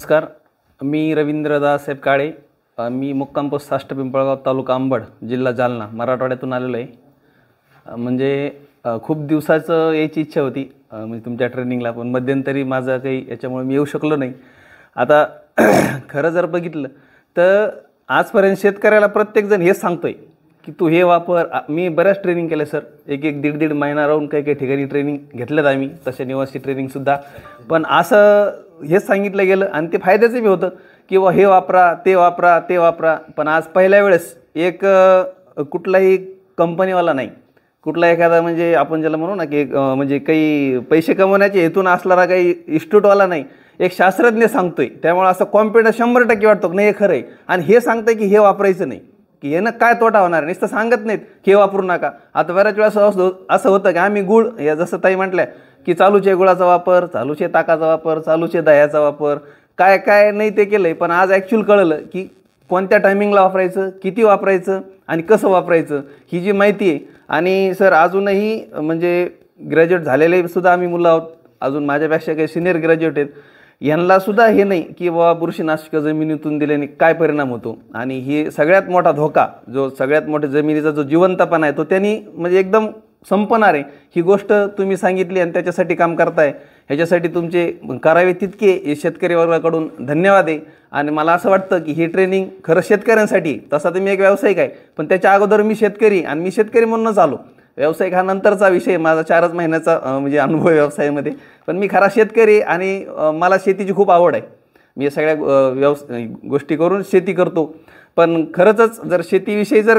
नमस्कार मी रवींद्रदास साहेब काळे मी मुक्काम पोस्ट साष्ट पिंपळगाव तालुका अंबड जिल्हा जालना मराठवाड्यातून आलेलो आहे म्हणजे खूप दिवसाचं यायची इच्छा होती म्हणजे तुमच्या ट्रेनिंगला पण मध्यंतरी माझं काही याच्यामुळे मी येऊ शकलो नाही आता खरं जर बघितलं तर आजपर्यंत शेतकऱ्याला प्रत्येकजण हेच सांगतो आहे की तू हे वापर मी बऱ्याच ट्रेनिंग केले सर एक एक दीड दीड महिना राहून काही काही ठिकाणी ट्रेनिंग घेतल्यात आम्ही तसे निवासी ट्रेनिंगसुद्धा पण असं हेच सांगितलं गेलं आणि ते फायद्याचं बी होतं व हे वापरा ते वापरा ते वापरा पण आज पहिल्या वेळेस एक कुठलाही कंपनीवाला नाही कुठला एखादा म्हणजे आपण ज्याला म्हणू ना की म्हणजे काही पैसे कमवण्याचे हेतून असणारा काही इन्स्टिट्यूटवाला नाही एक शास्त्रज्ञ सांगतोय त्यामुळे असं कॉम्प्युटर शंभर टक्के वाटतो की नाही हे खरं आहे आणि हे सांगतंय की हे वापरायचं नाही की यानं काय तोटा होणार नुसतं सांगत नाहीत की हे वापरू नका आता बऱ्याच वेळा असं असं होतं की आम्ही गुळ या जसं ताई म्हटल्या की चालूचे गुळाचा वापर चालूचे ताकाचा वापर चालूचे दह्याचा वापर काय काय नाही ते केलं आहे पण आज ॲक्च्युअल कळलं की कोणत्या टायमिंगला वापरायचं किती वापरायचं आणि कसं वापरायचं ही जी माहिती आहे आणि सर अजूनही म्हणजे ग्रॅज्युएट झालेले सुद्धा आम्ही मुलं आहोत अजून माझ्यापेक्षा काही सिनियर ग्रॅज्युएट आहेत यांनासुद्धा हे नाही की बाबा बुरशीनाशक जमिनीतून दिल्याने काय परिणाम होतो आणि हे सगळ्यात मोठा धोका जो सगळ्यात मोठ्या जमिनीचा जो जिवंतपणा आहे तो त्यांनी म्हणजे एकदम संपणार आहे ही गोष्ट तुम्ही सांगितली आणि त्याच्यासाठी काम करताय ह्याच्यासाठी तुमचे करावे तितके शेतकरी वर्गाकडून धन्यवाद आहे आणि मला असं वाटतं की ही ट्रेनिंग खरं शेतकऱ्यांसाठी तसा मी एक व्यावसायिक आहे पण त्याच्या अगोदर मी शेतकरी आणि मी शेतकरी म्हणूनच आलो व्यावसायिक हा नंतरचा विषय माझा चारच महिन्याचा म्हणजे अनुभव व्यवसायामध्ये पण मी खरा शेतकरी आणि मला शेतीची खूप आवड आहे मी सगळ्या व्यवस गोष्टी करून शेती करतो पण खरंच जर शेतीविषयी जर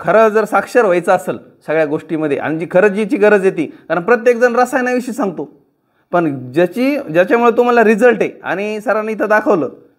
खरं जर साक्षर व्हायचं असेल सगळ्या गोष्टीमध्ये आणि जी खरंच जीची गरज येते कारण प्रत्येकजण रसायनाविषयी सांगतो पण ज्याची ज्याच्यामुळे तुम्हाला रिझल्ट आहे आणि सरांनी इथं दाखवलं